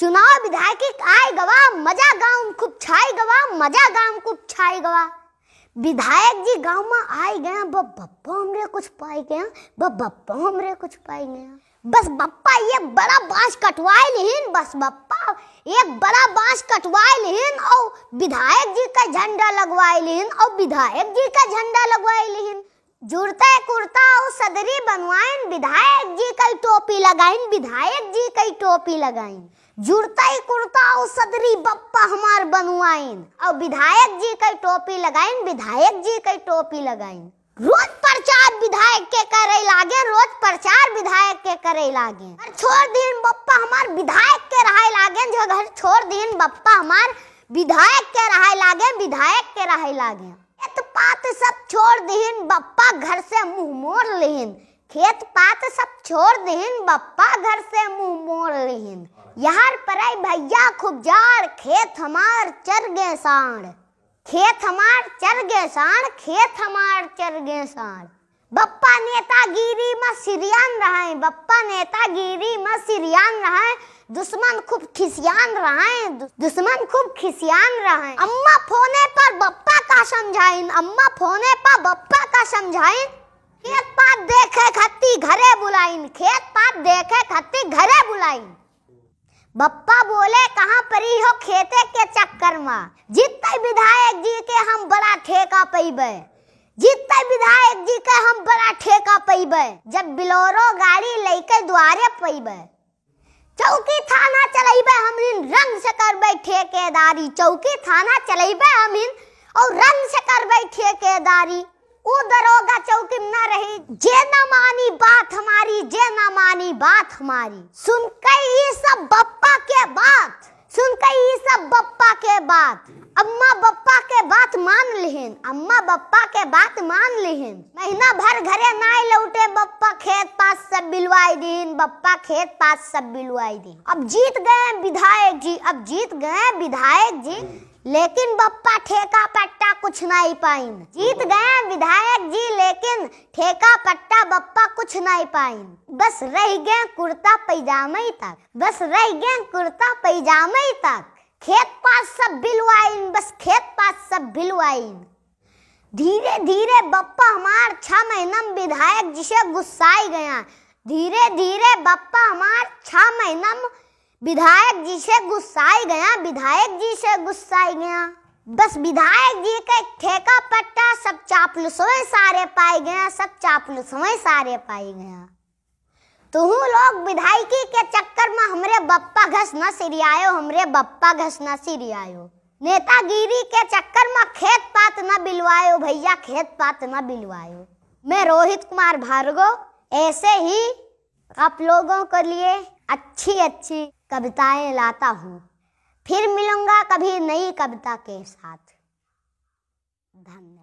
चुनाव विधायक आए गवा मजा गांव खूब छाई गवा मजा गांव खूब छाई गवा विधायक जी गांव में आए गया बप बप्पा हमरे कुछ पाई गया बप बप्पा हमरे कुछ पाई गया बस बप्पा ये बड़ा बांस कटवाए लेकिन बस बप्पा ये बड़ा बांस कटवाए लेकिन और विधायक जी का झंडा लगवाए लेकिन और विधायक जी का झंडा लगवाए लेकिन जुड़ते कुर्ता और सदरी बनवाइन विधायक जी कई टोपी लगाइन विधायक जी कई टोपी लगाइन जुड़ता कुर्ता और सदरी बप्पा हमार बनवाइन और विधायक जी कई टोपी लगाइन विधायक जी कई टोपी लगाइन रोज प्रचार विधायक के करे लागे रोज प्रचार विधायक के करे लागे हर छोड़ दिन बप्पा हमार विधायक के रहे लागे जो घर छोड़ दिन बप्पा हमार विधायक के रहे लागे विधायक के रहे लागे छोड़ दिहिन बप्पा घर से मुंह मोड़ लिहिन खेत पात सब छोड़ दिहिन बप्पा घर से मुंह मोड़ लिहिन यार पर भैया खूब जाड़ खेत हमार चर गे साण खेत हमार चर गे साण खेत हमार चर गे साढ़ बप्पा नेतागिरी में सिरियान रहे बप्पा नेतागिरी में सिरियान रहे दुश्मन खूब खिसियान रहे दुश्मन खूब खिसियान रहे अम्मा फोने पर बप्पा का समझाइन अम्मा फोने पर बप्पा का समझाइन खेत पात देखे खत्ती घरे बुलाइन खेत पात देखे खत्ती घरे बुलाइन बप्पा बोले कहाँ परी हो खेते के चक्कर में जितने विधायक जी के हम बड़ा ठेका पैबे जितने विधायक जी का हम बड़ा ठेका पैब जब बिलोरो गाड़ी लेके द्वारे पैब चौकी थाना चलेबे हम इन रंग से करबे ठेकेदारी चौकी थाना चलेबे हम इन और रंग से करबे ठेकेदारी वो दरोगा चौकी में ना रही जे ना मानी बात हमारी जे ना मानी बात हमारी सुन के ये सब बप्पा बात अम्मा बप्पा के बात मान लिहन अम्मा बप्पा के बात मान लिहन महीना भर घरे नाई लौटे बप्पा खेत पास सब बिलवाई दिन बप्पा खेत पास सब बिलवाई दिन अब जीत गए विधायक जी अब जीत गए विधायक जी लेकिन बप्पा ठेका पट्टा कुछ नहीं पाइन जीत गए विधायक जी लेकिन ठेका पट्टा बप्पा कुछ नहीं पाइन बस रह गए कुर्ता पैजामे तक बस रह गए कुर्ता पैजामे तक खेत पास सब बिलवाइन बस खेत पास सब बिलवाइन धीरे धीरे बप्पा हमार छह महीना में विधायक जिसे गुस्साई गया धीरे धीरे बप्पा हमार छह महीना में विधायक जी से गुस्साई गया विधायक जी से गुस्साई गया बस विधायक जी के ठेका पट्टा सब चापलूसों सारे पाए गया सब चापलूसों सारे पाए गया तुहू लोग विधायकी के चक्कर में हमरे बप्पा घस न सिरियायो हमरे बप्पा घस न सिरियायो नेतागिरी के चक्कर में खेत पात न बिलवायो भैया खेत पात न बिलवायो मैं रोहित कुमार भार्गो ऐसे ही आप लोगों के लिए अच्छी अच्छी कविताएं लाता हूँ फिर मिलूंगा कभी नई कविता के साथ धन्यवाद